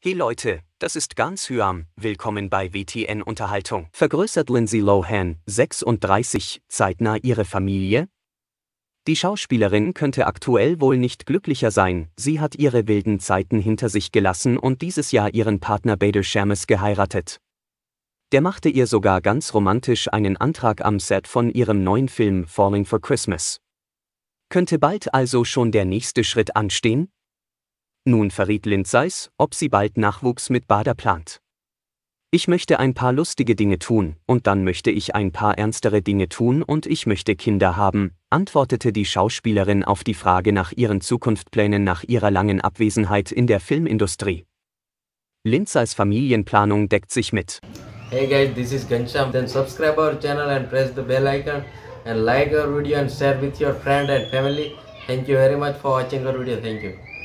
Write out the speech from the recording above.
Hey Leute, das ist Gans Hyam, willkommen bei WTN Unterhaltung. Vergrößert Lindsay Lohan, 36, zeitnah ihre Familie? Die Schauspielerin könnte aktuell wohl nicht glücklicher sein, sie hat ihre wilden Zeiten hinter sich gelassen und dieses Jahr ihren Partner Bader Shames geheiratet. Der machte ihr sogar ganz romantisch einen Antrag am Set von ihrem neuen Film Falling for Christmas. Könnte bald also schon der nächste Schritt anstehen? Nun verriet Lindseis, ob sie bald Nachwuchs mit Bader plant. Ich möchte ein paar lustige Dinge tun, und dann möchte ich ein paar ernstere Dinge tun und ich möchte Kinder haben, antwortete die Schauspielerin auf die Frage nach ihren Zukunftsplänen nach ihrer langen Abwesenheit in der Filmindustrie. Lindseis Familienplanung deckt sich mit. Hey guys, this is Gansham. Then subscribe our channel and press the bell icon and like our video and share with your friend and family. Thank you very much for watching our video. Thank you.